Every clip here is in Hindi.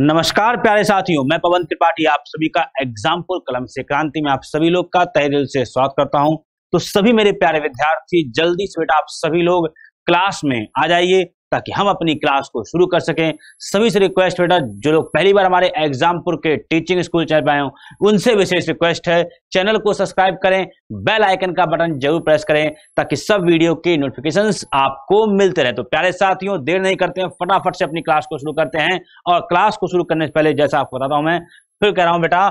नमस्कार प्यारे साथियों मैं पवन त्रिपाठी आप सभी का एग्जाम्पल कलम से क्रांति में आप सभी लोग का तय दिल से स्वागत करता हूं तो सभी मेरे प्यारे विद्यार्थी जल्दी से बेटा आप सभी लोग क्लास में आ जाइए ताकि हम अपनी क्लास को शुरू कर सकें सभी से रिक्वेस्ट बेटा जो लोग पहली बार हमारे एग्जामपुर के टीचिंग स्कूल चल पाए हों उनसे विशेष रिक्वेस्ट है चैनल को सब्सक्राइब करें बेल आइकन का बटन जरूर प्रेस करें ताकि सब वीडियो के नोटिफिकेशन आपको मिलते रहे तो प्यारे साथियों देर नहीं करते हैं फटाफट से अपनी क्लास को शुरू करते हैं और क्लास को शुरू करने से पहले जैसा आपको बताता हूं मैं फिर कह रहा हूं बेटा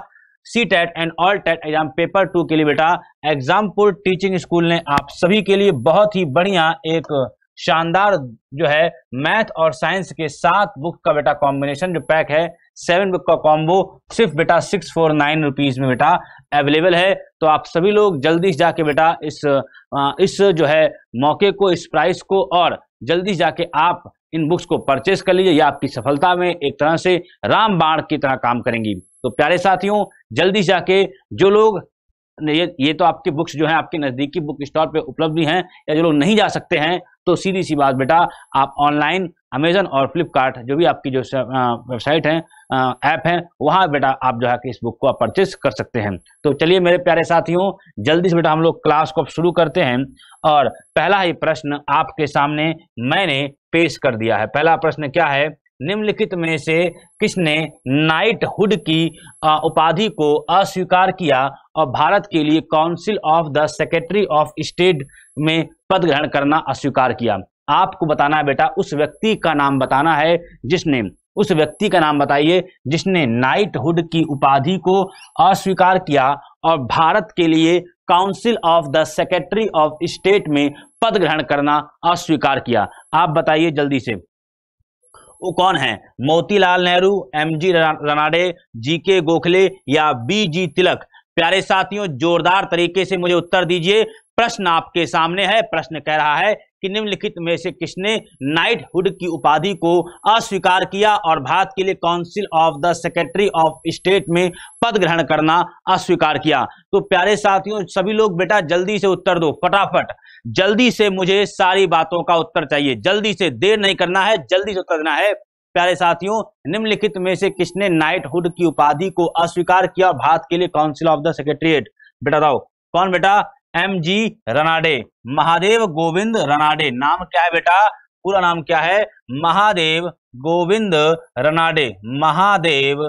C TET and all TET exam paper two के लिए बेटा एग्जामपुर टीचिंग स्कूल ने आप सभी के लिए बहुत ही बढ़िया एक शानदार जो है मैथ और साइंस के सात बुक का बेटा कॉम्बिनेशन जो पैक है सेवन बुक का कॉम्बो सिर्फ बेटा सिक्स फोर नाइन रुपीज में बेटा अवेलेबल है तो आप सभी लोग जल्दी से जाके बेटा इस इस जो है मौके को इस प्राइस को और जल्दी से जाके आप इन बुक्स को परचेस कर लीजिए या आपकी सफलता में एक तरह से राम बाण की तरह काम करेंगी तो प्यारे साथियों जल्दी से जाके जो लोग ये ये तो आपकी बुक्स जो है आपके नज़दीकी बुक स्टोर पे उपलब्ध भी हैं या जो लोग नहीं जा सकते हैं तो सीधी सी बात बेटा आप ऑनलाइन अमेजन और फ्लिपकार्ट जो भी आपकी जो वेबसाइट है ऐप है वहां बेटा आप जो है कि इस बुक को आप परचेस कर सकते हैं तो चलिए मेरे प्यारे साथियों जल्दी से बेटा हम लोग क्लास को शुरू करते हैं और पहला ही प्रश्न आपके सामने मैंने पेश कर दिया है पहला प्रश्न क्या है निम्नलिखित में से किसने नाइटहुड की उपाधि को अस्वीकार किया और भारत के लिए council of the secretary of state में पद ग्रहण करना अस्वीकार किया आपको बताना है बेटा उस व्यक्ति का नाम बताना है जिसने उस व्यक्ति का नाम बताइए जिसने नाइटहुड की उपाधि को अस्वीकार किया और भारत के लिए council of the secretary of state में पद ग्रहण करना अस्वीकार किया आप बताइए जल्दी से वो कौन है Motilal Nehru M G Ranade G K Gokhale या बी जी तिलक प्यारे साथियों जोरदार तरीके से मुझे उत्तर दीजिए प्रश्न आपके सामने है प्रश्न कह रहा है कि निम्नलिखित में से किसने नाइटहुड की उपाधि को अस्वीकार किया और भारत के लिए council of the secretary of state में पद ग्रहण करना अस्वीकार किया तो प्यारे साथियों सभी लोग बेटा जल्दी से उत्तर दो फटाफट जल्दी से मुझे सारी बातों का उत्तर चाहिए जल्दी से देर नहीं करना है जल्दी से उत्तर देना है प्यारे साथियों निम्नलिखित में से किसने नाइटहुड की उपाधि को अस्वीकार किया भारत के लिए काउंसिल ऑफ द सेक्रेटरिएट बेटा बताओ कौन बेटा एम जी रनाडे महादेव गोविंद रनाडे नाम क्या है बेटा पूरा नाम क्या है महादेव गोविंद रनाडे महादेव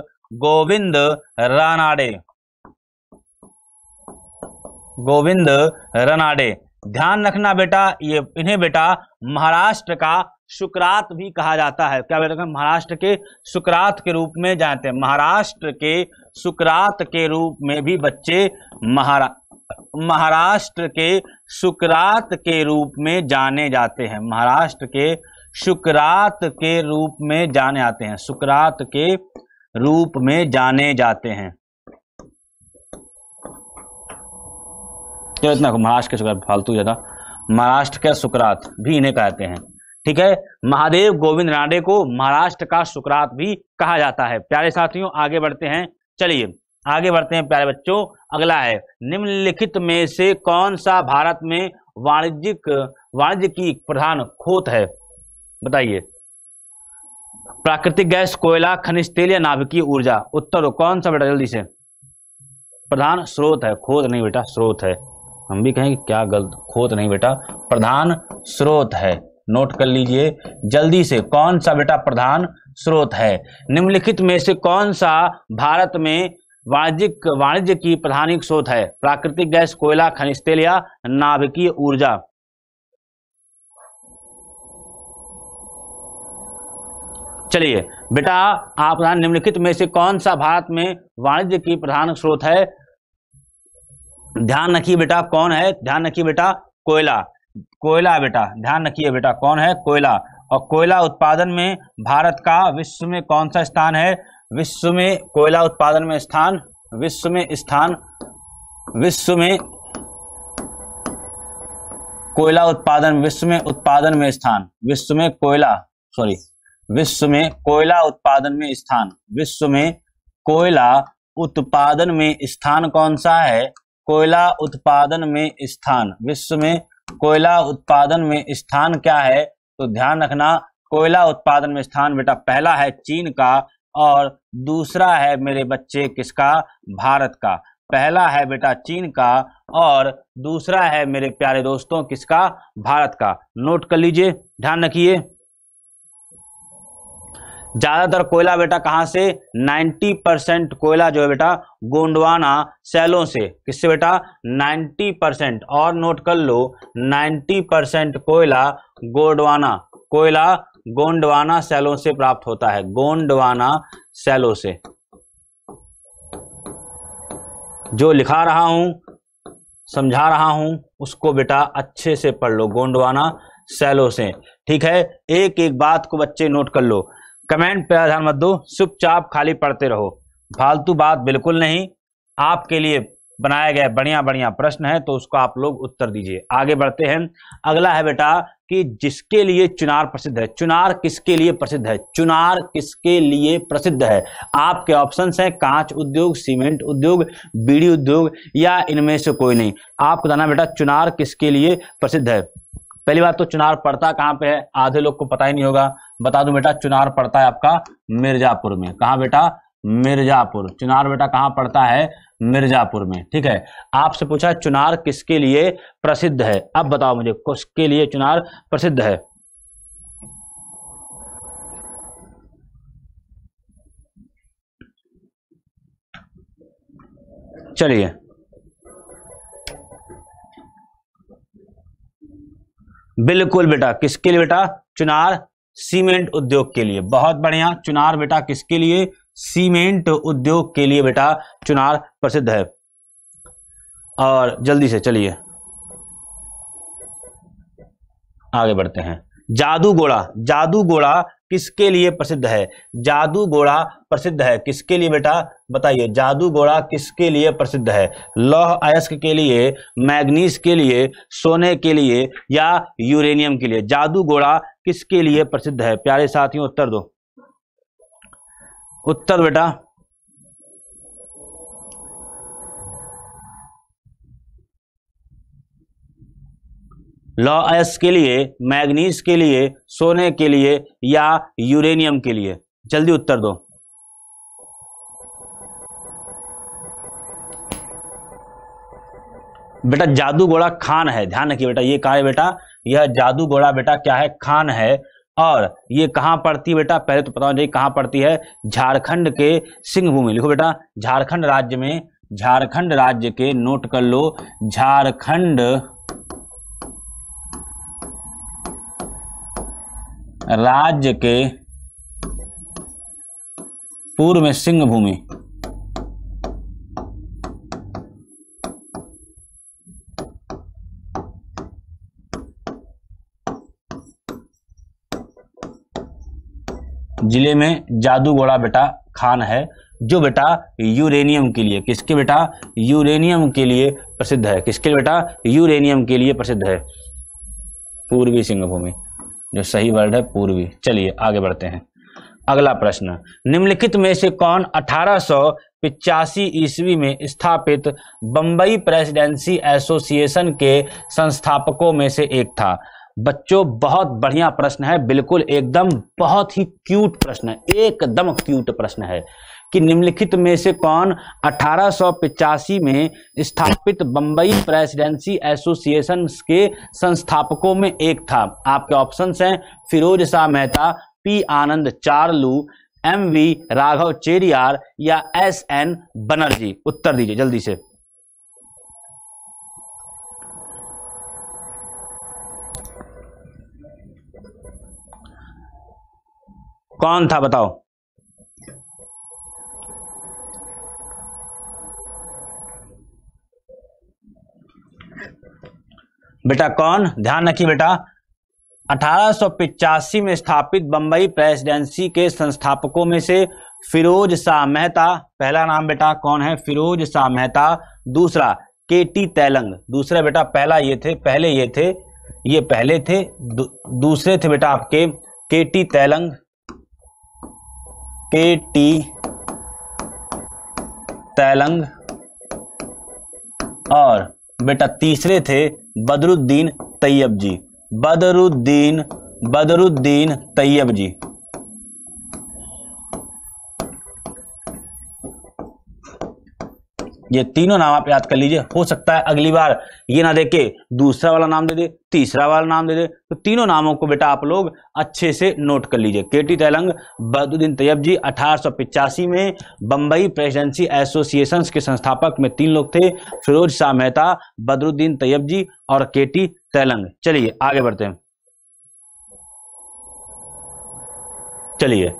गोविंद रनाडे गोविंद रनाडे ध्यान रखना बेटा ये इन्हें बेटा महाराष्ट्र का सुकरात भी कहा जाता है क्या बेटा महाराष्ट्र के सुकरात के रूप में जानते हैं महाराष्ट्र के सुकरात के रूप में भी बच्चे महारा महाराष्ट्र के सुकरात के रूप में जाने जाते हैं महाराष्ट्र के सुकरात के रूप में जाने आते हैं सुकरात के रूप में जाने जाते हैं चलो इतना महाराष्ट्र के सुकरात फालतू ज्यादा महाराष्ट्र के सुकरात भी इन्हें कहते हैं ठीक है महादेव गोविंद राणे को महाराष्ट्र का सुकरात भी कहा जाता है प्यारे साथियों आगे बढ़ते हैं चलिए आगे बढ़ते हैं प्यारे बच्चों अगला है निम्नलिखित में से कौन सा भारत में वाणिज्यिक वाणिज्य की प्रधान खोत है बताइए प्राकृतिक गैस कोयला खनिज तेल या नाभिकीय ऊर्जा उत्तर कौन सा बेटा जल्दी से प्रधान स्रोत है खोद नहीं बेटा स्रोत है हम भी कहेंगे क्या गलत खोद नहीं बेटा प्रधान स्रोत है नोट कर लीजिए जल्दी से कौन सा बेटा प्रधान स्रोत है निम्नलिखित में से कौन सा भारत में वाणिज्यिक वाणिज्य की प्रधानिक स्रोत है प्राकृतिक गैस कोयला खनिज तेल या नाभिकीय ऊर्जा चलिए बेटा आप निम्नलिखित में से कौन सा भारत में वाणिज्य की प्रधान स्रोत है ध्यान रखिए बेटा कौन है ध्यान रखिए बेटा कोयला कोयला बेटा ध्यान रखिए बेटा कौन है कोयला और कोयला उत्पादन में भारत का विश्व में कौन सा स्थान है विश्व में कोयला उत्पादन में स्थान विश्व में स्थान विश्व में कोयला उत्पादन विश्व में उत्पादन में स्थान विश्व में कोयला सॉरी विश्व में कोयला उत्पादन में स्थान विश्व में कोयला उत्पादन में स्थान कौन सा है कोयला उत्पादन में स्थान विश्व में कोयला उत्पादन में स्थान क्या है तो ध्यान रखना कोयला उत्पादन में स्थान बेटा पहला है चीन का और दूसरा है मेरे बच्चे किसका भारत का पहला है बेटा चीन का और दूसरा है मेरे प्यारे दोस्तों किसका भारत का नोट कर लीजिए ध्यान रखिए ज्यादातर कोयला बेटा कहाँ से 90 परसेंट कोयला जो है बेटा गोंडवाना सैलों से किससे बेटा 90 परसेंट और नोट कर लो 90 परसेंट कोयला गोंडवाना कोयला गोंडवाना सेलों से प्राप्त होता है गोंडवाना सेलों से जो लिखा रहा हूं समझा रहा हूं उसको बेटा अच्छे से पढ़ लो गोंडवाना सेलों से ठीक है एक एक बात को बच्चे नोट कर लो कमेंट पर ध्यान मत दो चुपचाप खाली पढ़ते रहो फालतू बात बिल्कुल नहीं आपके लिए बनाया गया बढ़िया बढ़िया प्रश्न है तो उसको आप लोग उत्तर दीजिए आगे बढ़ते हैं अगला है बेटा कि जिसके लिए चुनार प्रसिद्ध है चुनार किसके लिए प्रसिद्ध है चुनार किसके लिए प्रसिद्ध है आपके ऑप्शंस हैं कांच उद्योग सीमेंट उद्योग बीड़ी उद्योग या इनमें से कोई नहीं आपको बताना बेटा चुनार किसके लिए प्रसिद्ध है पहली बात तो चुनार पड़ता कहाँ पे है आधे लोग को पता ही नहीं होगा बता दू बेटा चुनार पड़ता है आपका मिर्जापुर में कहा बेटा मिर्जापुर चुनार बेटा कहाँ पड़ता है मिर्जापुर में ठीक है आपसे पूछा चुनार किसके लिए प्रसिद्ध है अब बताओ मुझे किसके लिए चुनार प्रसिद्ध है चलिए बिल्कुल बेटा किसके लिए बेटा चुनार सीमेंट उद्योग के लिए बहुत बढ़िया चुनार बेटा किसके लिए सीमेंट उद्योग के लिए बेटा चुनार प्रसिद्ध है और जल्दी से चलिए आगे बढ़ते हैं जादू घोड़ा जादू घोड़ा किसके लिए प्रसिद्ध है जादू घोड़ा प्रसिद्ध है किसके लिए बेटा बताइए जादू घोड़ा किसके लिए प्रसिद्ध है लौह अयस्क के लिए मैग्नीस के लिए सोने के लिए या यूरेनियम के लिए जादू घोड़ा किसके लिए प्रसिद्ध है प्यारे साथियों उत्तर दो उत्तर बेटा लॉ एस के लिए मैग्नीज के लिए सोने के लिए या यूरेनियम के लिए जल्दी उत्तर दो बेटा जादू घोड़ा खान है ध्यान रखिए बेटा ये कहा है बेटा यह जादू घोड़ा बेटा क्या है खान है और ये कहाँ पड़ती है बेटा पहले तो पता होना चाहिए कहाँ पड़ती है झारखंड के में लिखो बेटा झारखंड राज्य में झारखंड राज्य के नोट कर लो झारखंड राज्य के पूर्व में सिंहभूमि जिले में जादू घोड़ा बेटा खान है जो बेटा यूरेनियम के लिए किसके बेटा यूरेनियम के लिए प्रसिद्ध है किसके बेटा यूरेनियम के लिए प्रसिद्ध है पूर्वी सिंहभूमि जो सही वर्ड है पूर्वी चलिए आगे बढ़ते हैं अगला प्रश्न निम्नलिखित में से कौन अठारह पिचासी ईस्वी में स्थापित बंबई प्रेसिडेंसी एसोसिएशन के संस्थापकों में से एक था बच्चों बहुत बढ़िया प्रश्न है बिल्कुल एकदम बहुत ही क्यूट प्रश्न है एकदम क्यूट प्रश्न है कि निम्नलिखित में से कौन अठारह में स्थापित बंबई प्रेसिडेंसी एसोसिएशन के संस्थापकों में एक था आपके ऑप्शंस हैं Firoz Shah Mehta P Anand Charlu M V Raghava Chariar या एस एन बनर्जी उत्तर दीजिए जल्दी से कौन था बताओ बेटा कौन ध्यान रखिए बेटा अठारह में स्थापित बंबई प्रेसिडेंसी के संस्थापकों में से फिरोज शाह मेहता पहला नाम बेटा कौन है फिरोज शाह मेहता दूसरा के टी तैलंग दूसरा बेटा पहला ये थे पहले ये थे ये पहले थे दूसरे थे बेटा आपके के टी तैलंग के टी तैलंग और बेटा तीसरे थे बदरुद्दीन तैयब जी बदरुद्दीन बदरुद्दीन तैयब जी ये तीनों नाम आप याद कर लीजिए हो सकता है अगली बार ये ना देके दूसरा वाला नाम दे दे तीसरा वाला नाम दे दे तो तीनों नामों को बेटा आप लोग अच्छे से नोट कर लीजिए के टी तेलंग बदुद्दीन तैयब जी अठारह में बंबई प्रेसिडेंसी एसोसिएशन के संस्थापक में तीन लोग थे फिरोज शाह मेहता बदरुद्दीन तैयब जी और के टी तेलंग चलिए आगे बढ़ते हैं चलिए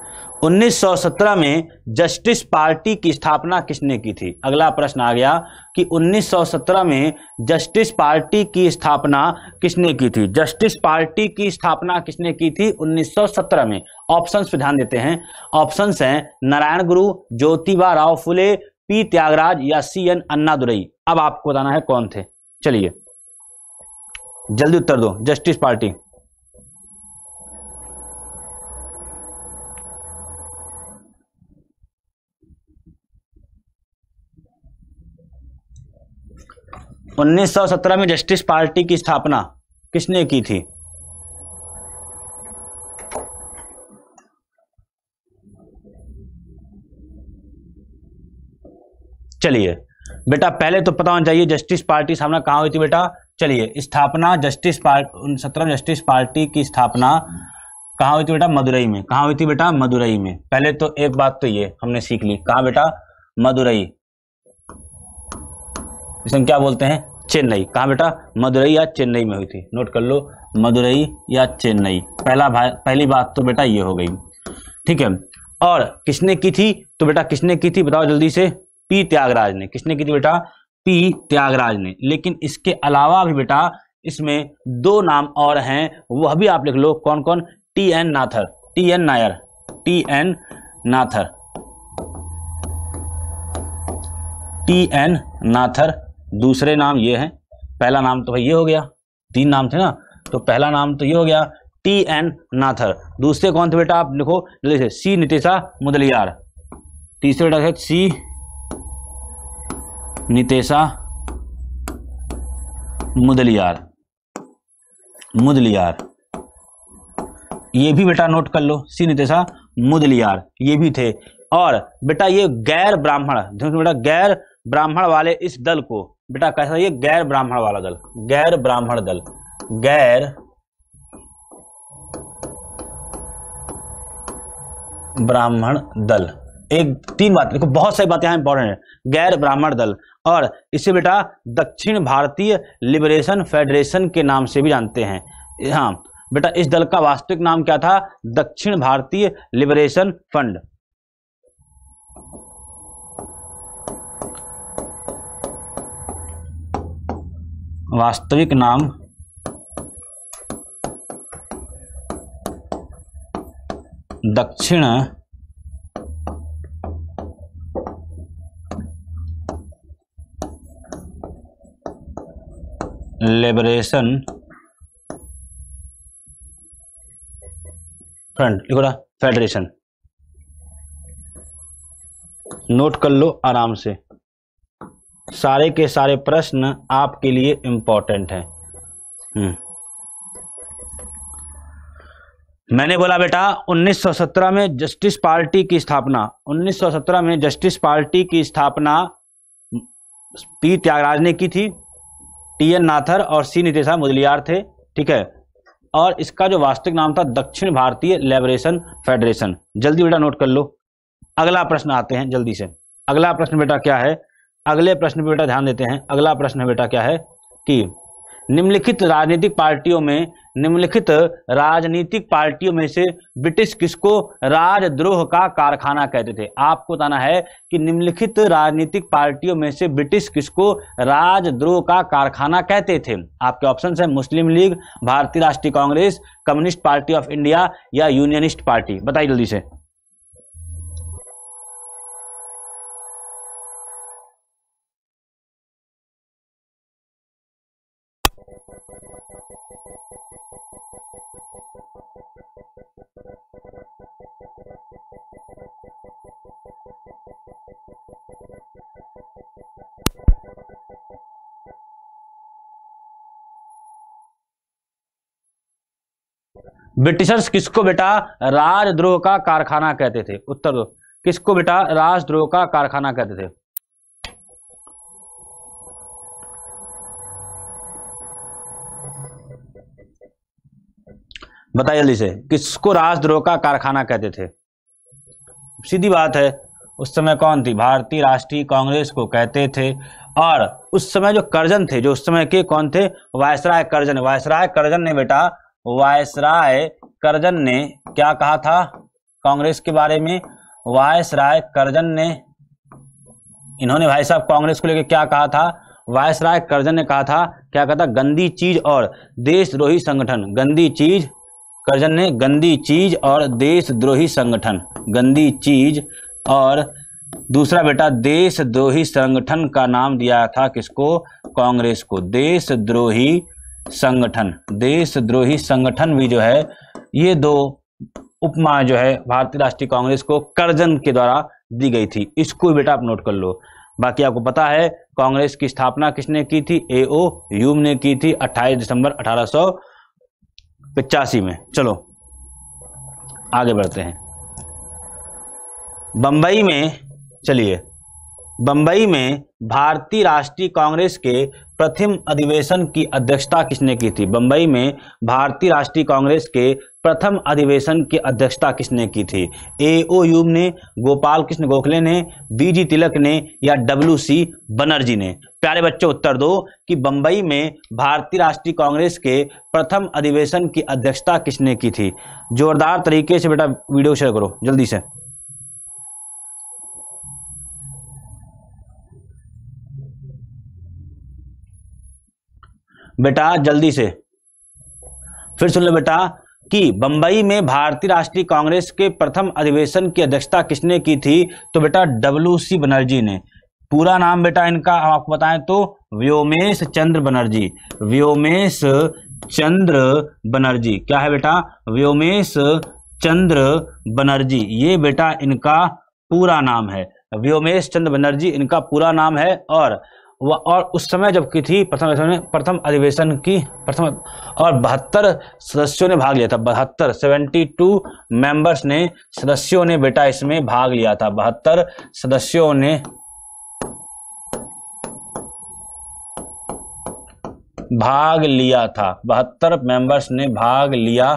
1917 में जस्टिस पार्टी की स्थापना किसने की थी अगला प्रश्न आ गया कि 1917 में जस्टिस पार्टी की स्थापना किसने की थी जस्टिस पार्टी की स्थापना किसने की थी 1917 में ऑप्शन पर ध्यान देते हैं ऑप्शन हैं नारायण गुरु ज्योतिबा राव फुले पी त्यागराज या सी एन अन्नादुरई अब आपको बताना है कौन थे चलिए जल्दी उत्तर दो जस्टिस पार्टी 1917 में जस्टिस पार्टी की स्थापना किसने की थी चलिए बेटा पहले तो पता होना चाहिए जस्टिस पार्टी सामना कहां हुई थी बेटा चलिए स्थापना जस्टिस पार्टी सत्रह जस्टिस पार्टी की स्थापना कहा हुई थी बेटा मदुरई में कहा हुई थी बेटा मदुरई में पहले तो एक बात तो ये हमने सीख ली कहा बेटा मदुरई इसे हम क्या बोलते हैं चेन्नई कहाँ बेटा मदुरई या चेन्नई में हुई थी नोट कर लो मदुरई या चेन्नई पहला पहली बात तो बेटा ये हो गई ठीक है और किसने की थी तो बेटा किसने की थी बताओ जल्दी से पी त्यागराज ने किसने की थी बेटा पी त्यागराज ने लेकिन इसके अलावा भी बेटा इसमें दो नाम और हैं वह भी आप लिख लो कौन कौन T N Nathar T N Nair T N Nathar T N Nathar दूसरे नाम ये हैं पहला नाम तो भाई ये हो गया तीन नाम थे ना तो पहला नाम तो ये हो गया टी एन नाथर दूसरे कौन थे बेटा आप लिखो जल्दी से सी नितेशा मुदलियार तीसरे बेटा है सी नितेशा मुदलियार मुदलियार ये भी बेटा नोट कर लो सी नितेशा मुदलियार ये भी थे और बेटा ये गैर ब्राह्मण बेटा गैर ब्राह्मण वाले इस दल को बेटा कैसा ये गैर ब्राह्मण वाला दल गैर ब्राह्मण दल गैर ब्राह्मण दल एक तीन बात देखो बहुत सारी बातें यहां इंपॉर्टेंट है गैर ब्राह्मण दल और इसे बेटा दक्षिण भारतीय लिबरेशन फेडरेशन के नाम से भी जानते हैं हाँ बेटा इस दल का वास्तविक नाम क्या था दक्षिण भारतीय लिबरेशन फंड वास्तविक नाम दक्षिण लिबरेशन फ्रंट लिखो ना फेडरेशन नोट कर लो आराम से सारे के सारे प्रश्न आपके लिए इम्पोर्टेंट हैं हम्म। मैंने बोला बेटा 1917 में जस्टिस पार्टी की स्थापना 1917 में जस्टिस पार्टी की स्थापना पी त्यागराज ने की थी टी एन नाथर और सी नितेशा मुदलियार थे ठीक है और इसका जो वास्तविक नाम था दक्षिण भारतीय लेबरेशन फेडरेशन जल्दी बेटा नोट कर लो अगला प्रश्न आते हैं जल्दी से अगला प्रश्न बेटा क्या है अगले प्रश्न पे बेटा ध्यान देते हैं अगला प्रश्न है बेटा क्या है कि निम्नलिखित राजनीतिक पार्टियों में निम्नलिखित राजनीतिक पार्टियों में से ब्रिटिश किसको राजद्रोह का कारखाना कहते थे आपको बताना है कि निम्नलिखित राजनीतिक पार्टियों में से ब्रिटिश किसको राजद्रोह का कारखाना कहते थे आपके ऑप्शन है मुस्लिम League Bharatiya Rashtriya Congress Communist Party of India या यूनियनिस्ट पार्टी बताइए जल्दी से ब्रिटिशर्स किसको बेटा राजद्रोह का कारखाना कहते थे उत्तर दो किसको बेटा राजद्रोह का कारखाना कहते थे बताइए जल्दी से किसको राजद्रोह का कारखाना कहते थे सीधी बात है उस समय कौन थी भारतीय राष्ट्रीय कांग्रेस को कहते थे और उस समय जो करजन थे जो उस समय के कौन थे वायसराय करजन वायसराय करजन ने बेटा वायसराय करजन ने क्या कहा था कांग्रेस के बारे में वायसराय करजन ने इन्होंने भाई साहब कांग्रेस को लेकर क्या कहा था वायसराय करजन ने कहा था क्या कहा था गंदी चीज और देशद्रोही संगठन गंदी चीज करजन ने गंदी चीज और देशद्रोही संगठन गंदी चीज और दूसरा बेटा देशद्रोही संगठन का नाम दिया था किसको कांग्रेस को देशद्रोही संगठन देशद्रोही संगठन भी जो है ये दो उपमा जो है भारतीय राष्ट्रीय कांग्रेस को करजन के द्वारा दी गई थी इसको बेटा आप नोट कर लो बाकी आपको पता है कांग्रेस की स्थापना किसने की थी एओ यूम ने की थी 28 दिसंबर अठारह पिचासी में चलो आगे बढ़ते हैं बंबई में चलिए बंबई में भारतीय राष्ट्रीय कांग्रेस के प्रथम अधिवेशन की अध्यक्षता किसने की थी बंबई में भारतीय राष्ट्रीय कांग्रेस के प्रथम अधिवेशन की अध्यक्षता किसने की थी ए ओ यूम ने गोपाल कृष्ण गोखले ने बी जी तिलक ने या डब्ल्यू सी बनर्जी ने प्यारे बच्चों उत्तर दो कि बंबई में भारतीय राष्ट्रीय कांग्रेस के प्रथम अधिवेशन की अध्यक्षता किसने की थी जोरदार तरीके से बेटा वीडियो शेयर करो जल्दी से बेटा जल्दी से फिर सुन लो बेटा कि बंबई में भारतीय राष्ट्रीय कांग्रेस के प्रथम अधिवेशन की अध्यक्षता किसने की थी तो बेटा डब्ल्यू सी बनर्जी ने पूरा नाम बेटा इनका हम आपको बताएं तो व्योमेश चंद्र बनर्जी व्योमेश चंद्र बनर्जी क्या है बेटा व्योमेश चंद्र बनर्जी ये बेटा इनका पूरा नाम है व्योमेश चंद्र बनर्जी इनका पूरा नाम है और और उस समय जबकि थी प्रथम प्रथम अधिवेशन की प्रथम और बहत्तर सदस्यों ने भाग लिया था बहत्तर सेवेंटी टू मेंबर्स ने सदस्यों ने बेटा इसमें भाग लिया था बहत्तर सदस्यों ने भाग लिया था बहत्तर मेंबर्स ने भाग लिया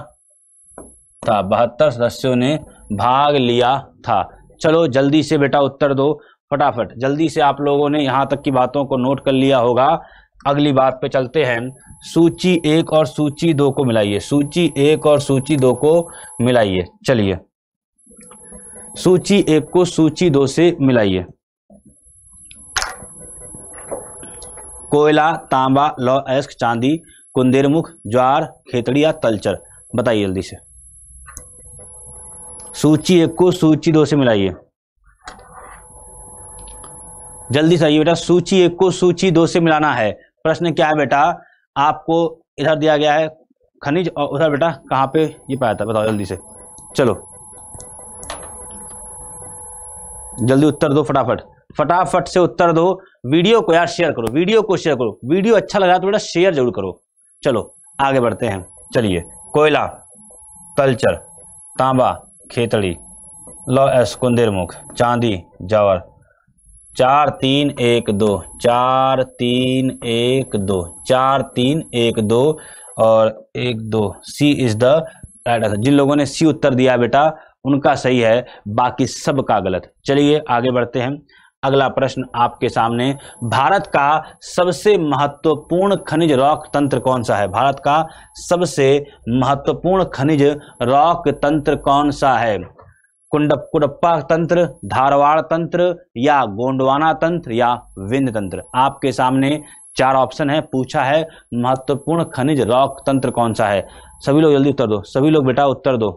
था बहत्तर सदस्यों ने भाग लिया था चलो जल्दी से बेटा उत्तर दो फटाफट जल्दी से आप लोगों ने यहाँ तक की बातों को नोट कर लिया होगा अगली बात पे चलते हैं सूची एक और सूची दो को मिलाइए सूची एक और सूची दो को मिलाइए चलिए सूची एक को सूची दो से मिलाइए कोयला तांबा लौ एस्क चांदी कुंदेरमुख ज्वार खेतड़िया तलचर बताइए जल्दी से सूची एक को सूची दो से मिलाइए जल्दी से आइए बेटा सूची एक को सूची दो से मिलाना है प्रश्न क्या है बेटा आपको इधर दिया गया है खनिज और उधर बेटा कहाँ पे ये पाया था बताओ जल्दी से चलो जल्दी उत्तर दो फटाफट फटाफट से उत्तर दो वीडियो को यार शेयर करो वीडियो को शेयर करो वीडियो अच्छा लगा तो बेटा शेयर जरूर करो चलो आगे बढ़ते हैं चलिए कोयला तलचर तांबा खेतड़ी लो एस कुंदेरमुख चांदी जावर चार तीन एक दो चार तीन एक दो चार तीन एक दो और एक दो C is the right answer जिन लोगों ने सी उत्तर दिया बेटा उनका सही है बाकी सबका गलत चलिए आगे बढ़ते हैं अगला प्रश्न आपके सामने भारत का सबसे महत्वपूर्ण खनिज रॉक तंत्र कौन सा है भारत का सबसे महत्वपूर्ण खनिज रॉक तंत्र कौन सा है कुंडप कुडप्पा तंत्र धारवाड़ तंत्र या गोंडवाना तंत्र या विंध तंत्र आपके सामने चार ऑप्शन है पूछा है महत्वपूर्ण खनिज रॉक तंत्र कौन सा है सभी लोग जल्दी उत्तर दो सभी लोग बेटा उत्तर दो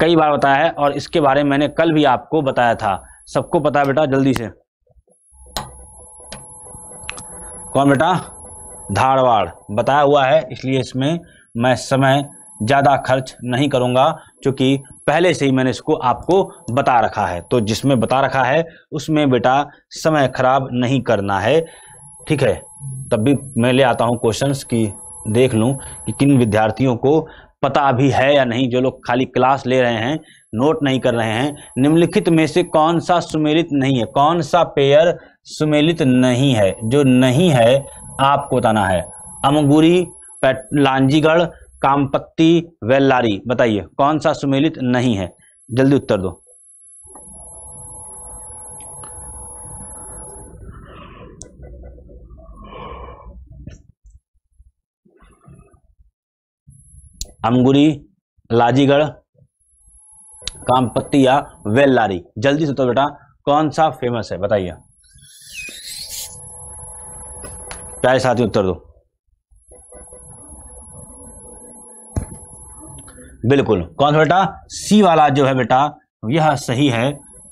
कई बार बताया है और इसके बारे में मैंने कल भी आपको बताया था सबको पता बेटा जल्दी से कौन बेटा धारवाड़ बताया हुआ है इसलिए इसमें मैं समय ज़्यादा खर्च नहीं करूंगा चूँकि पहले से ही मैंने इसको आपको बता रखा है तो जिसमें बता रखा है उसमें बेटा समय खराब नहीं करना है ठीक है तब भी मैं ले आता हूँ क्वेश्चंस की देख लूँ कि किन विद्यार्थियों को पता भी है या नहीं जो लोग खाली क्लास ले रहे हैं नोट नहीं कर रहे हैं निम्नलिखित में से कौन सा सुमेलित नहीं है कौन सा पेयर सुमेलित नहीं है जो नहीं है आपको बताना है अमगुरी लांजीगढ़ कामपत्ती वेल्लारी बताइए कौन सा सुमेलित नहीं है जल्दी उत्तर दो अमगुरी लाजीगढ़ कामपत्ती या वेल्लारी जल्दी से तो बेटा कौन सा फेमस है बताइए प्यारे साथी उत्तर दो बिल्कुल कौन सा बेटा सी वाला जो है बेटा यह सही है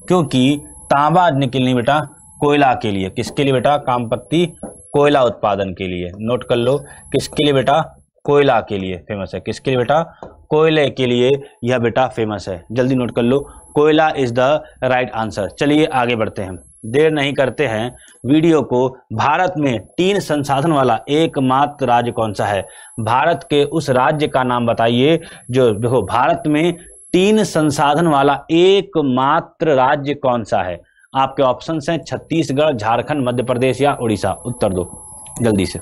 क्योंकि तांबा निकलने बेटा कोयला के लिए किसके लिए बेटा कामपत्ती कोयला उत्पादन के लिए नोट कर लो किसके लिए बेटा कोयला के लिए फेमस है किसके लिए बेटा कोयले के लिए यह बेटा फेमस है जल्दी नोट कर लो कोयला इज द राइट आंसर चलिए आगे बढ़ते हैं देर नहीं करते हैं वीडियो को भारत में तीन संसाधन वाला एकमात्र राज्य कौन सा है भारत के उस राज्य का नाम बताइए जो देखो भारत में तीन संसाधन वाला एकमात्र राज्य कौन सा है आपके ऑप्शन हैं छत्तीसगढ़ झारखंड मध्य प्रदेश या उड़ीसा उत्तर दो जल्दी से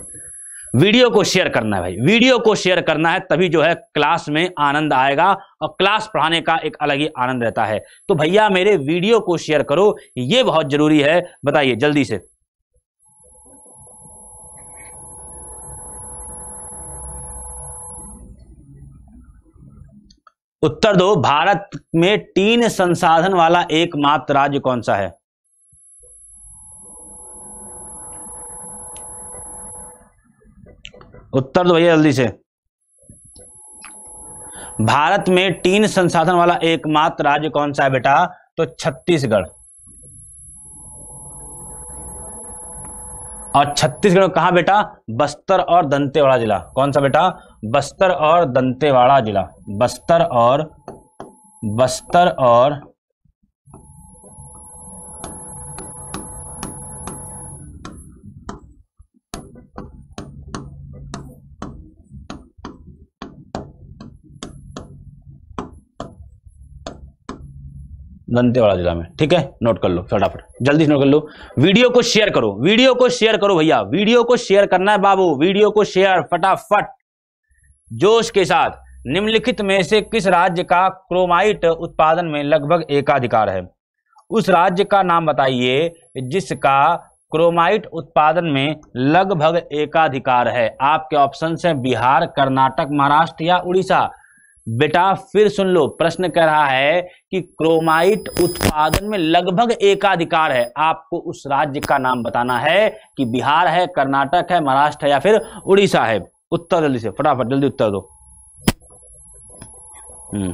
वीडियो को शेयर करना है भाई वीडियो को शेयर करना है तभी जो है क्लास में आनंद आएगा और क्लास पढ़ाने का एक अलग ही आनंद रहता है तो भैया मेरे वीडियो को शेयर करो ये बहुत जरूरी है बताइए जल्दी से उत्तर दो भारत में तीन संसाधन वाला एकमात्र राज्य कौन सा है उत्तर दो भैया जल्दी से भारत में तीन संसाधन वाला एकमात्र राज्य कौन सा है बेटा तो छत्तीसगढ़ और छत्तीसगढ़ कहा बेटा बस्तर और दंतेवाड़ा जिला कौन सा बेटा बस्तर और दंतेवाड़ा जिला बस्तर और बस्तर और दंतेवाड़ा जिला में ठीक है नोट कर लो फटाफट जल्दी से नोट कर लो वीडियो को शेयर करो वीडियो को शेयर करो भैया वीडियो को शेयर करना है बाबू वीडियो को शेयर फटाफट जोश के साथ निम्नलिखित में से किस राज्य का क्रोमाइट उत्पादन में लगभग एकाधिकार है उस राज्य का नाम बताइए जिसका क्रोमाइट उत्पादन में लगभग एकाधिकार है आपके ऑप्शन है बिहार कर्नाटक महाराष्ट्र या उड़ीसा बेटा फिर सुन लो प्रश्न कह रहा है कि क्रोमाइट उत्पादन में लगभग एकाधिकार है आपको उस राज्य का नाम बताना है कि बिहार है कर्नाटक है महाराष्ट्र है या फिर उड़ीसा है उत्तर जल्दी से फटाफट जल्दी उत्तर दो हम्म।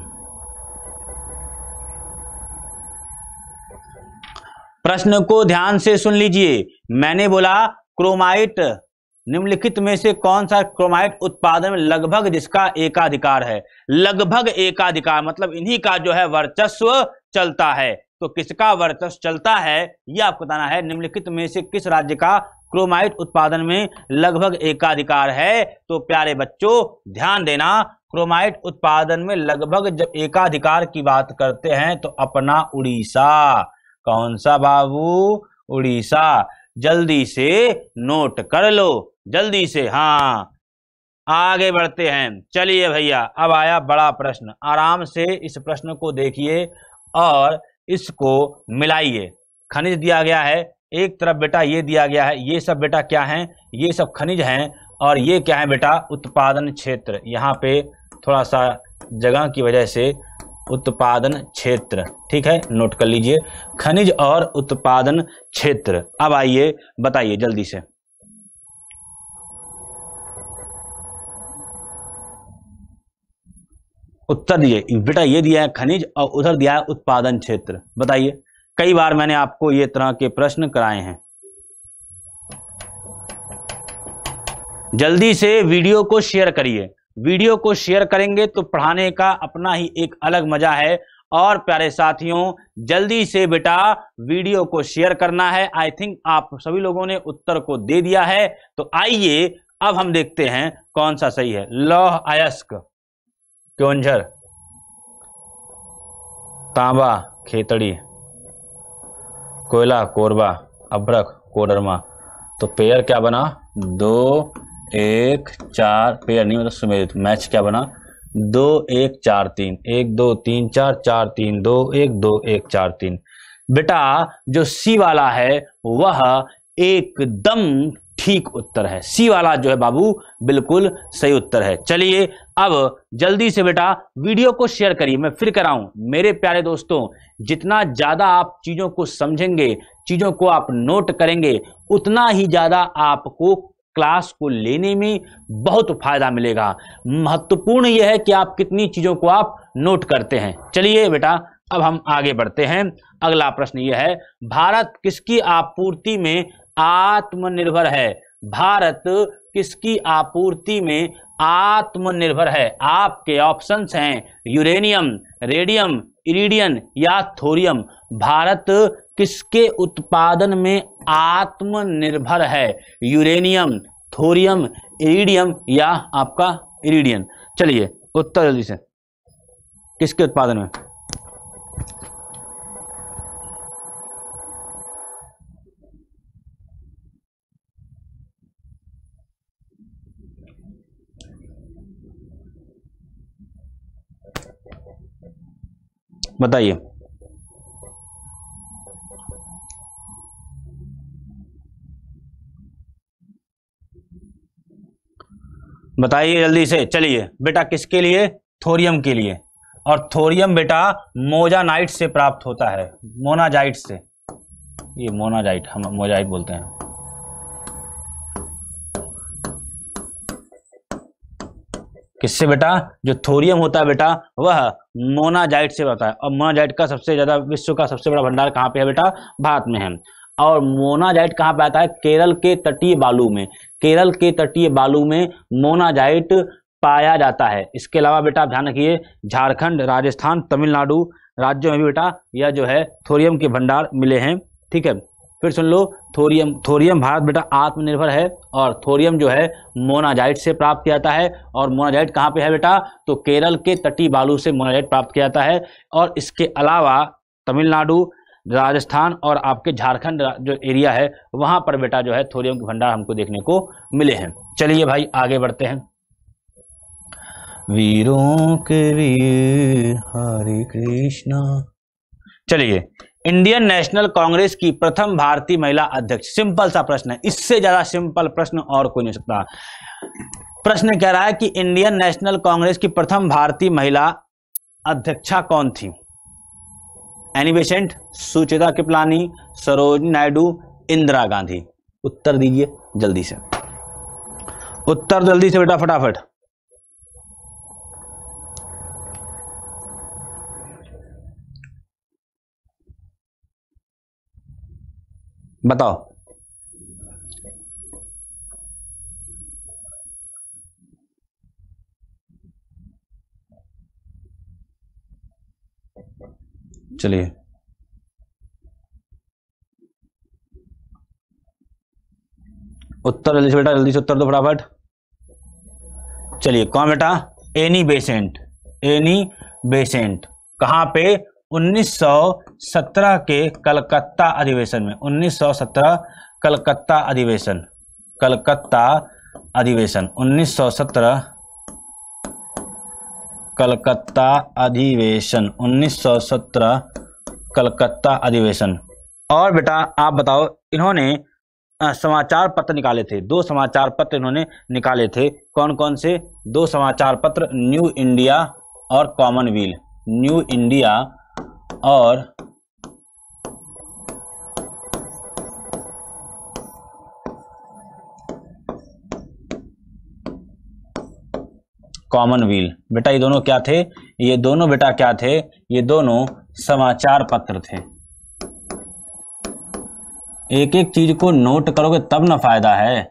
प्रश्न को ध्यान से सुन लीजिए मैंने बोला क्रोमाइट निम्नलिखित में से कौन सा क्रोमाइट उत्पादन में लगभग जिसका एकाधिकार है लगभग एकाधिकार मतलब इन्हीं का जो है वर्चस्व चलता है तो किसका वर्चस्व चलता है यह आपको बताना है निम्नलिखित में से किस राज्य का क्रोमाइट उत्पादन में लगभग एकाधिकार है तो प्यारे बच्चों ध्यान देना क्रोमाइट उत्पादन में लगभग जब एकाधिकार की बात करते हैं तो अपना उड़ीसा कौन सा बाबू उड़ीसा जल्दी से नोट कर लो जल्दी से हाँ आगे बढ़ते हैं चलिए भैया अब आया बड़ा प्रश्न आराम से इस प्रश्न को देखिए और इसको मिलाइए खनिज दिया गया है एक तरफ बेटा ये दिया गया है ये सब बेटा क्या है ये सब खनिज हैं और ये क्या है बेटा उत्पादन क्षेत्र यहाँ पे थोड़ा सा जगह की वजह से उत्पादन क्षेत्र ठीक है नोट कर लीजिए खनिज और उत्पादन क्षेत्र अब आइए बताइए जल्दी से उत्तर दिए बेटा ये दिया है खनिज और उधर दिया है उत्पादन क्षेत्र बताइए कई बार मैंने आपको ये तरह के प्रश्न कराए हैं जल्दी से वीडियो को शेयर करिए वीडियो को शेयर करेंगे तो पढ़ाने का अपना ही एक अलग मजा है और प्यारे साथियों जल्दी से बेटा वीडियो को शेयर करना है आई थिंक आप सभी लोगों ने उत्तर को दे दिया है तो आइए अब हम देखते हैं कौन सा सही है लौह अयस्क क्योंझर तांबा खेतड़ी कोयला कोरबा अभ्रक कोडरमा तो पेयर क्या बना दो एक चार पेयर नहीं मतलब सुमेरित मैच क्या बना दो एक चार तीन एक दो तीन चार चार तीन दो एक दो एक चार तीन बेटा जो सी वाला है वह एकदम ठीक उत्तर है सी वाला जो है बाबू बिल्कुल सही उत्तर है चलिए अब जल्दी से बेटा वीडियो को शेयर करिए मैं फिर कराऊं मेरे प्यारे दोस्तों जितना ज़्यादा आप चीज़ों को समझेंगे चीज़ों को आप नोट करेंगे उतना ही ज़्यादा आपको क्लास को लेने में बहुत फायदा मिलेगा महत्वपूर्ण यह है कि आप कितनी चीज़ों को आप नोट करते हैं चलिए बेटा अब हम आगे बढ़ते हैं अगला प्रश्न यह है भारत किसकी आपूर्ति में आत्मनिर्भर है भारत किसकी आपूर्ति में आत्मनिर्भर है आपके ऑप्शंस हैं यूरेनियम रेडियम इरिडियन या थोरियम भारत किसके उत्पादन में आत्मनिर्भर है यूरेनियम थोरियम इरिडियम या आपका इरिडियम चलिए उत्तर जल्दी से किसके उत्पादन में बताइए बताइए जल्दी से चलिए बेटा किसके लिए थोरियम के लिए और थोरियम बेटा मोजानाइट से प्राप्त होता है मोनाजाइट से ये मोनाजाइट हम मोजाइट बोलते हैं किससे बेटा जो थोरियम होता है बेटा वह मोनाजाइट से होता है और मोनाजाइट का सबसे ज़्यादा विश्व का सबसे बड़ा भंडार कहाँ पे है बेटा भारत में है और मोनाजाइट कहाँ पे आता है केरल के तटीय बालू में केरल के तटीय बालू में मोनाजाइट पाया जाता है इसके अलावा बेटा ध्यान रखिए झारखंड राजस्थान तमिलनाडु राज्यों में भी बेटा यह जो है थोरियम के भंडार मिले हैं ठीक है फिर सुन लो थोरियम थोरियम भारत बेटा आत्मनिर्भर है और थोरियम जो है मोनाजाइट से प्राप्त किया जाता है और मोनाजाइट कहाँ पे है बेटा तो केरल के तटी बालू से मोनाजाइट प्राप्त किया जाता है और इसके अलावा तमिलनाडु राजस्थान और आपके झारखंड जो एरिया है वहाँ पर बेटा जो है थोरियम के भंडार हमको देखने को मिले हैं चलिए भाई आगे बढ़ते हैं वीरों के वीर हरे कृष्णा चलिए इंडियन नेशनल कांग्रेस की प्रथम भारतीय महिला अध्यक्ष सिंपल सा प्रश्न है इससे ज्यादा सिंपल प्रश्न और कोई नहीं सकता प्रश्न कह रहा है कि इंडियन नेशनल कांग्रेस की प्रथम भारतीय महिला अध्यक्षा कौन थी एनी बेसेंट सुचिता कृपलानी सरोज नायडू इंदिरा गांधी उत्तर दीजिए जल्दी से उत्तर जल्दी से बेटा फटाफट बताओ चलिए उत्तर जल्दी से बेटा जल्दी से उत्तर दो फटाफट चलिए कौन बेटा एनी बेसेंट एनी बेसेंट कहां पे 1917 के कलकत्ता अधिवेशन में 1917 कलकत्ता अधिवेशन कलकत्ता अधिवेशन 1917 कलकत्ता अधिवेशन 1917 कलकत्ता अधिवेशन और बेटा आप बताओ इन्होंने समाचार पत्र निकाले थे दो समाचार पत्र इन्होंने निकाले थे कौन कौन से दो समाचार पत्र न्यू इंडिया और कॉमनवेल्थ न्यू इंडिया और कॉमन व्हील बेटा ये दोनों क्या थे ये दोनों बेटा क्या थे ये दोनों समाचार पत्र थे एक एक चीज को नोट करोगे तब ना फायदा है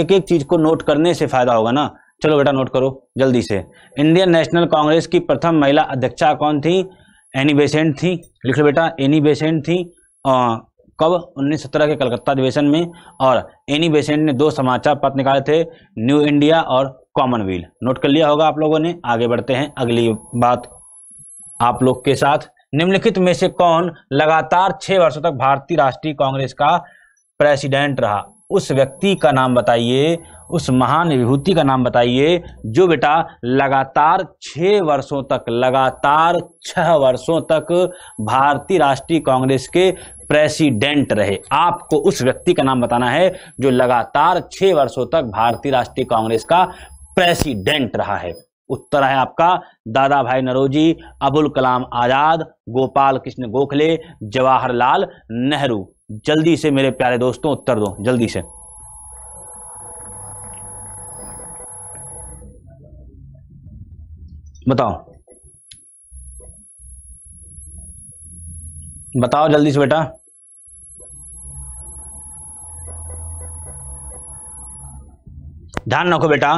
एक एक चीज को नोट करने से फायदा होगा ना चलो बेटा नोट करो जल्दी से इंडियन नेशनल कांग्रेस की प्रथम महिला अध्यक्षा कौन थी एनी बेसेंट थी लिख लो बेटा एनी बेसेंट थी आ, कब 1917 के कलकत्ता अधिवेशन में और एनी बेसेंट ने दो समाचार पत्र निकाले थे न्यू इंडिया और कॉमनवेल्थ नोट कर लिया होगा आप लोगों ने आगे बढ़ते हैं अगली बात आप लोग के साथ निम्नलिखित में से कौन लगातार छह वर्षों तक भारतीय राष्ट्रीय कांग्रेस का प्रेसिडेंट रहा उस व्यक्ति का नाम बताइए उस महान विभूति का नाम बताइए जो बेटा लगातार छः वर्षों तक लगातार छह वर्षों तक भारतीय राष्ट्रीय कांग्रेस के प्रेसिडेंट रहे आपको उस व्यक्ति का नाम बताना है जो लगातार छः वर्षों तक भारतीय राष्ट्रीय कांग्रेस का प्रेसिडेंट रहा है उत्तर है आपका दादा भाई नरोजी अबुल कलाम आजाद गोपाल कृष्ण गोखले जवाहरलाल नेहरू जल्दी से मेरे प्यारे दोस्तों उत्तर दो जल्दी से बताओ बताओ जल्दी से बेटा ध्यान रखो बेटा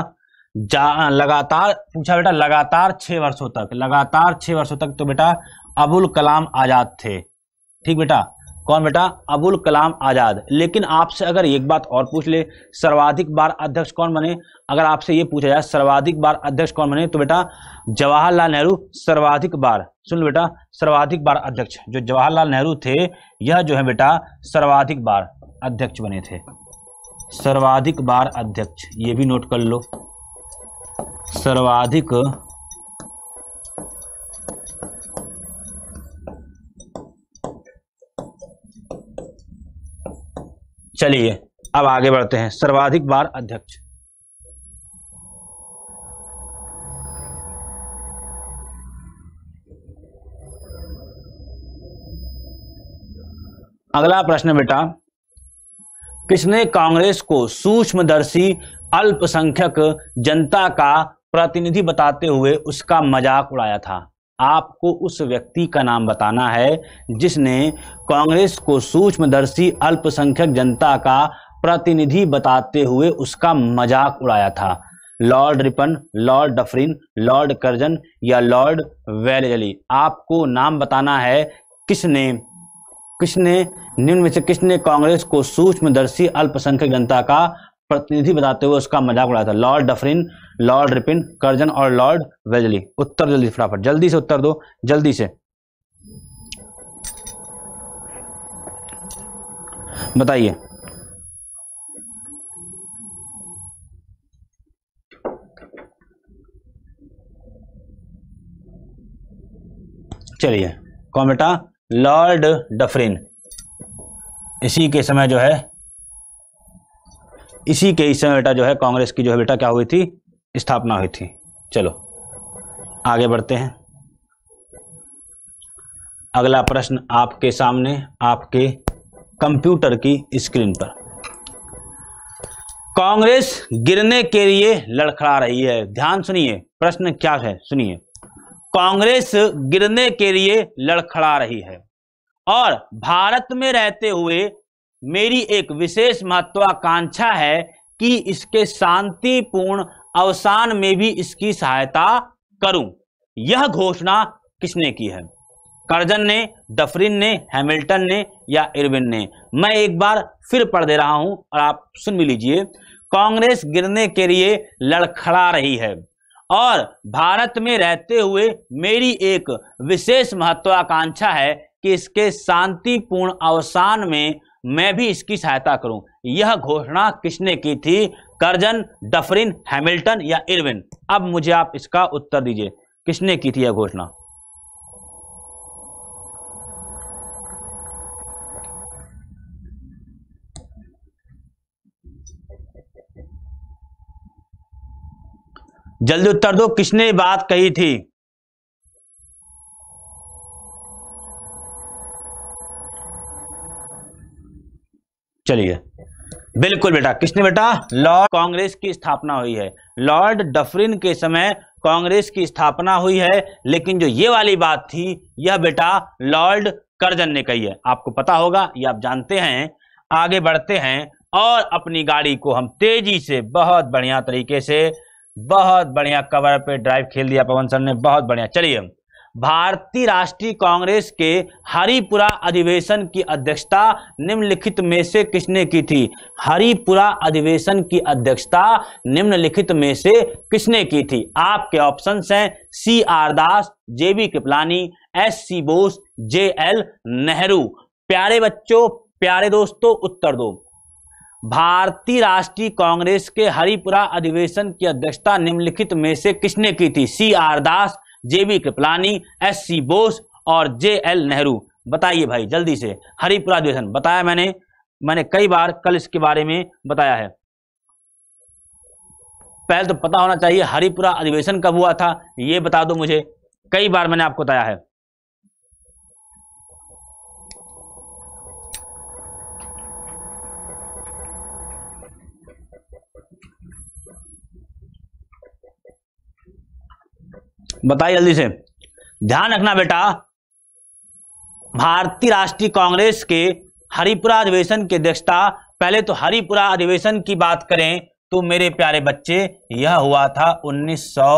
लगातार पूछा बेटा लगातार छह वर्षों तक लगातार छह वर्षों तक तो बेटा अबुल कलाम आजाद थे ठीक बेटा कौन बेटा अबुल कलाम आज़ाद लेकिन आपसे अगर एक बात और पूछ ले सर्वाधिक बार अध्यक्ष कौन बने अगर आपसे ये पूछा जाए सर्वाधिक बार अध्यक्ष कौन बने तो बेटा जवाहरलाल नेहरू सर्वाधिक बार सुन बेटा सर्वाधिक बार अध्यक्ष जो जवाहरलाल नेहरू थे यह जो है बेटा सर्वाधिक बार अध्यक्ष बने थे सर्वाधिक बार अध्यक्ष ये भी नोट कर लो सर्वाधिक चलिए अब आगे बढ़ते हैं सर्वाधिक बार अध्यक्ष अगला प्रश्न बेटा किसने कांग्रेस को सूक्ष्मदर्शी अल्पसंख्यक जनता का प्रतिनिधि बताते हुए उसका मजाक उड़ाया था आपको उस व्यक्ति का नाम बताना है जिसने कांग्रेस को सूक्ष्मदर्शी अल्पसंख्यक जनता का प्रतिनिधि बताते हुए उसका मजाक उड़ाया था Lord Ripon Lord Dufferin Lord Curzon या लॉर्ड वेलजली आपको नाम बताना है किसने किसने निम्न में से किसने कांग्रेस को सूक्ष्मदर्शी अल्पसंख्यक जनता का प्रतिनिधि बताते हुए उसका मजाक उड़ाया था Lord Dufferin Lord Ripon Curzon और लॉर्ड वेजली उत्तर जल्दी फटाफट जल्दी से उत्तर दो जल्दी से बताइए चलिए कौन बेटा लॉर्ड डफरिन इसी के समय जो है इसी के इसमें बेटा जो है कांग्रेस की जो है बेटा क्या हुई थी स्थापना हुई थी चलो आगे बढ़ते हैं अगला प्रश्न आपके सामने आपके कंप्यूटर की स्क्रीन पर कांग्रेस गिरने के लिए लड़खड़ा रही है ध्यान सुनिए प्रश्न क्या है सुनिए कांग्रेस गिरने के लिए लड़खड़ा रही है और भारत में रहते हुए मेरी एक विशेष महत्वाकांक्षा है कि इसके शांतिपूर्ण अवसान में भी इसकी सहायता करूं यह घोषणा किसने की है कर्जन ने डफरिन ने हैमिल्टन ने या इरविन ने मैं एक बार फिर पढ़ दे रहा हूं और आप सुन भी लीजिए कांग्रेस गिरने के लिए लड़खड़ा रही है और भारत में रहते हुए मेरी एक विशेष महत्वाकांक्षा है कि इसके शांतिपूर्ण अवसान में मैं भी इसकी सहायता करूं यह घोषणा किसने की थी कर्जन डफरिन हैमिल्टन या इरविन अब मुझे आप इसका उत्तर दीजिए किसने की थी यह घोषणा जल्दी उत्तर दो किसने बात कही थी चलिए बिल्कुल बेटा किसने बेटा लॉर्ड कांग्रेस की स्थापना हुई है लॉर्ड डफरिन के समय कांग्रेस की स्थापना हुई है लेकिन जो ये वाली बात थी यह बेटा लॉर्ड कर्जन ने कही है आपको पता होगा ये आप जानते हैं आगे बढ़ते हैं और अपनी गाड़ी को हम तेजी से बहुत बढ़िया तरीके से बहुत बढ़िया कवर पे ड्राइव खेल दिया पवन सर ने बहुत बढ़िया चलिए भारतीय राष्ट्रीय कांग्रेस के हरिपुरा अधिवेशन की अध्यक्षता निम्नलिखित में से किसने की थी हरिपुरा अधिवेशन की अध्यक्षता निम्नलिखित में से किसने की थी आपके ऑप्शन हैं C R Das J B Kripalani S C Bose J L Nehru प्यारे बच्चों प्यारे दोस्तों उत्तर दो भारतीय राष्ट्रीय कांग्रेस के हरिपुरा अधिवेशन की अध्यक्षता निम्नलिखित में से किसने की थी C R Das JB Kripalani S C Bose और जे एल नेहरू बताइए भाई जल्दी से हरिपुरा अधिवेशन बताया मैंने मैंने कई बार कल इसके बारे में बताया है पहले तो पता होना चाहिए हरिपुरा अधिवेशन कब हुआ था ये बता दो मुझे कई बार मैंने आपको बताया है बताइए जल्दी से ध्यान रखना बेटा भारतीय राष्ट्रीय कांग्रेस के हरिपुरा अधिवेशन की अध्यक्षता पहले तो हरिपुरा अधिवेशन की बात करें तो मेरे प्यारे बच्चे यह हुआ था उन्नीस सौ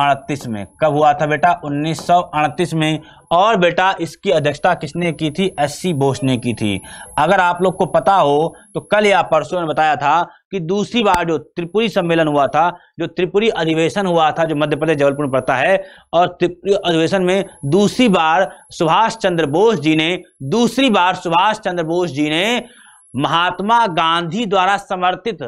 1938 में कब हुआ था बेटा 1938 में और बेटा इसकी अध्यक्षता किसने की थी एस सी बोस ने की थी अगर आप लोग को पता हो तो कल या परसों ने बताया था कि दूसरी बार जो त्रिपुरी सम्मेलन हुआ था जो त्रिपुरी अधिवेशन हुआ था जो मध्य प्रदेश जबलपुर में पड़ता है और त्रिपुरी अधिवेशन में दूसरी बार सुभाष चंद्र बोस जी ने दूसरी बार सुभाष चंद्र बोस जी ने महात्मा गांधी द्वारा समर्थित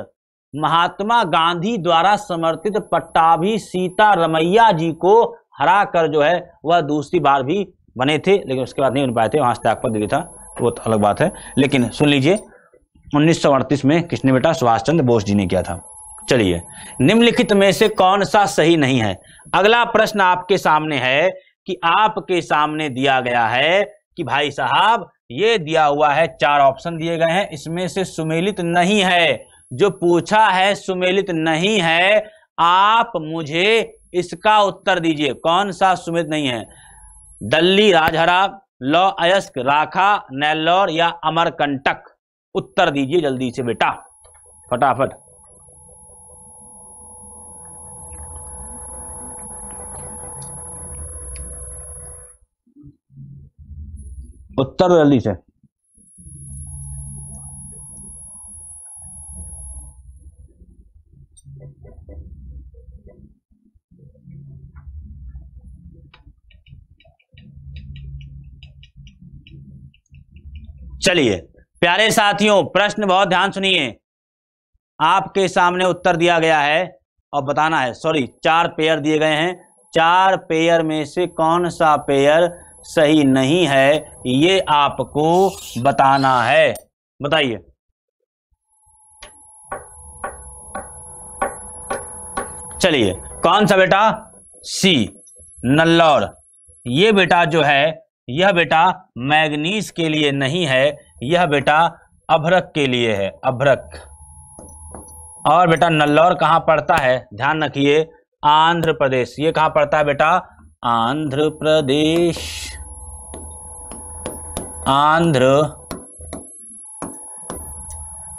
महात्मा गांधी द्वारा समर्थित पट्टाभी सीता रमैया जी को हरा कर जो है वह दूसरी बार भी बने थे लेकिन उसके बाद नहीं बन पाए थे वहां त्याग पद दिया था वो तो अलग बात है लेकिन सुन लीजिए उन्नीस में किसने बेटा सुभाष चंद्र बोस जी ने किया था चलिए निम्नलिखित में से कौन सा सही नहीं है अगला प्रश्न आपके सामने है कि आपके सामने दिया गया है कि भाई साहब ये दिया हुआ है चार ऑप्शन दिए गए हैं इसमें से सुमेलित नहीं है जो पूछा है सुमेलित नहीं है आप मुझे इसका उत्तर दीजिए कौन सा सुमेलित नहीं है दल्ली राजहरा लौ अयस्क राखा नेल्लौर या अमरकंटक उत्तर दीजिए जल्दी से बेटा फटाफट उत्तर जल्दी से चलिए प्यारे साथियों प्रश्न बहुत ध्यान सुनिए आपके सामने उत्तर दिया गया है और बताना है सॉरी चार पेयर दिए गए हैं चार पेयर में से कौन सा पेयर सही नहीं है ये आपको बताना है बताइए चलिए कौन सा बेटा सी नल्लौर ये बेटा जो है यह बेटा मैग्नीज के लिए नहीं है यह बेटा अभ्रक के लिए है अभ्रक और बेटा नल्लौर कहाँ पड़ता है ध्यान रखिए आंध्र प्रदेश ये कहाँ पड़ता है बेटा आंध्र प्रदेश आंध्र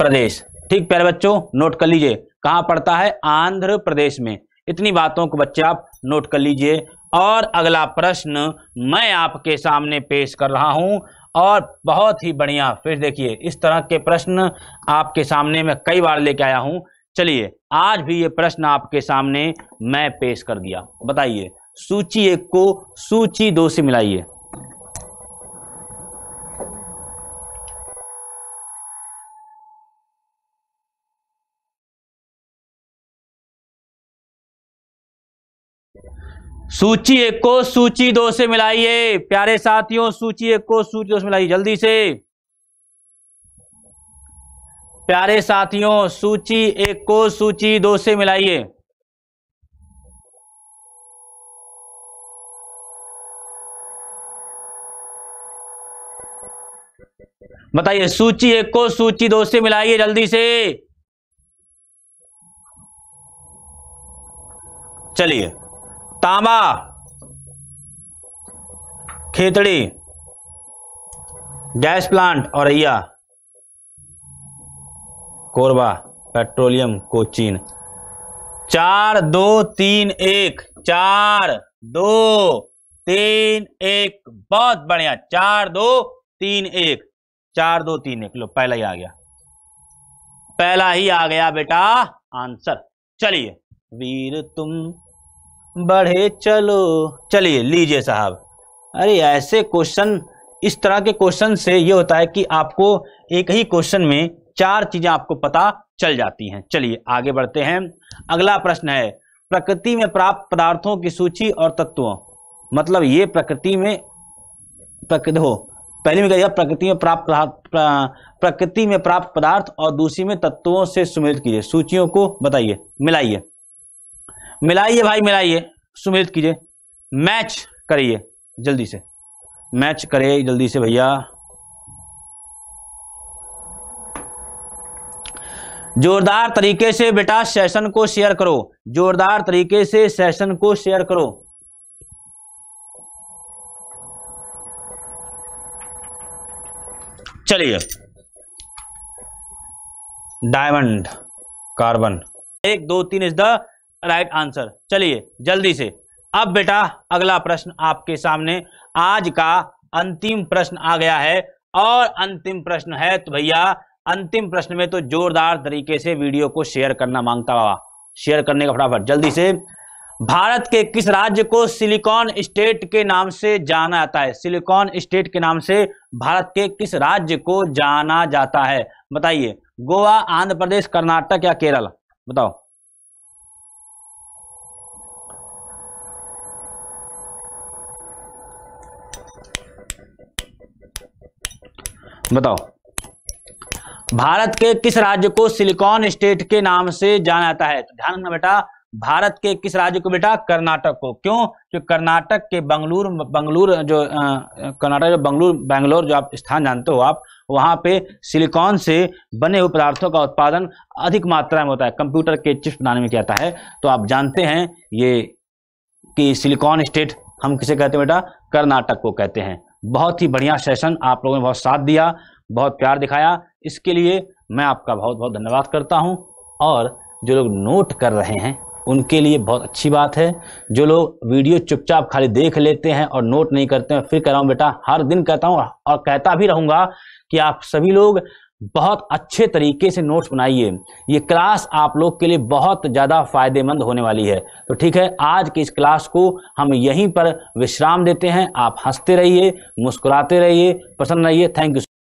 प्रदेश ठीक प्यारे बच्चों नोट कर लीजिए कहाँ पड़ता है आंध्र प्रदेश में इतनी बातों को बच्चे आप नोट कर लीजिए और अगला प्रश्न मैं आपके सामने पेश कर रहा हूं और बहुत ही बढ़िया फिर देखिए इस तरह के प्रश्न आपके सामने मैं कई बार लेके आया हूं चलिए आज भी ये प्रश्न आपके सामने मैं पेश कर दिया बताइए सूची एक को सूची दो से मिलाइए सूची एक को सूची दो से मिलाइए प्यारे साथियों सूची एक को सूची दो से मिलाइए जल्दी से प्यारे साथियों सूची एक को सूची दो से मिलाइए बताइए सूची एक को सूची दो से मिलाइए जल्दी से चलिए तांबा Khetri gas plant Auraiya Korba petroleum Cochin चार दो तीन एक चार दो तीन एक बहुत बढ़िया चार दो तीन एक चार दो तीन एक लो पहला ही आ गया पहला ही आ गया बेटा आंसर चलिए वीर तुम बढ़े चलो चलिए लीजिए साहब अरे ऐसे क्वेश्चन इस तरह के क्वेश्चन से ये होता है कि आपको एक ही क्वेश्चन में चार चीजें आपको पता चल जाती हैं चलिए आगे बढ़ते हैं अगला प्रश्न है प्रकृति में प्राप्त पदार्थों की सूची और तत्वों मतलब ये प्रकृति में प्रकृति हो पहली में कहिएगा प्रकृति में प्राप्त प्रकृति में प्राप्त पदार्थ और दूसरी में तत्वों से सुमेलित कीजिए सूचियों को बताइए मिलाइए मिलाइए भाई मिलाइए सुमेलित कीजिए मैच करिए जल्दी से मैच करिए जल्दी से भैया जोरदार तरीके से बेटा सेशन को शेयर करो जोरदार तरीके से सेशन को शेयर करो चलिए डायमंड कार्बन एक दो तीन इज द राइट आंसर चलिए जल्दी से अब बेटा अगला प्रश्न आपके सामने आज का अंतिम प्रश्न आ गया है और अंतिम प्रश्न है तो भैया अंतिम प्रश्न में तो जोरदार तरीके से वीडियो को शेयर करना मांगता बाबा शेयर करने का फटाफट जल्दी से भारत के किस राज्य को सिलिकॉन स्टेट के नाम से जाना जाता है सिलिकॉन स्टेट के नाम से भारत के किस राज्य को जाना जाता है बताइए गोवा आंध्र प्रदेश कर्नाटक या केरल बताओ बताओ भारत के किस राज्य को सिलिकॉन स्टेट के नाम से जाना जाता है तो ध्यान रखना बेटा भारत के किस राज्य को बेटा कर्नाटक को क्यों क्योंकि कर्नाटक के बंगलुरु बंगलुरु जो कर्नाटक जो बंगलुरु बेंगलोर जो आप स्थान जानते हो आप वहां पे सिलिकॉन से बने हुए पदार्थों का उत्पादन अधिक मात्रा में होता है कंप्यूटर के चिप्स बनाने में किया है तो आप जानते हैं ये कि सिलिकॉन स्टेट हम किसे कहते हैं बेटा कर्नाटक को कहते हैं बहुत ही बढ़िया सेशन आप लोगों ने बहुत साथ दिया बहुत प्यार दिखाया इसके लिए मैं आपका बहुत बहुत धन्यवाद करता हूँ और जो लोग नोट कर रहे हैं उनके लिए बहुत अच्छी बात है जो लोग वीडियो चुपचाप खाली देख लेते हैं और नोट नहीं करते हैं फिर कह रहा हूँ बेटा हर दिन कहता हूँ और कहता भी रहूँगा कि आप सभी लोग बहुत अच्छे तरीके से नोट्स बनाइए ये क्लास आप लोग के लिए बहुत ज़्यादा फायदेमंद होने वाली है तो ठीक है आज की इस क्लास को हम यहीं पर विश्राम देते हैं आप हंसते रहिए मुस्कुराते रहिए प्रसन्न रहिए थैंक यू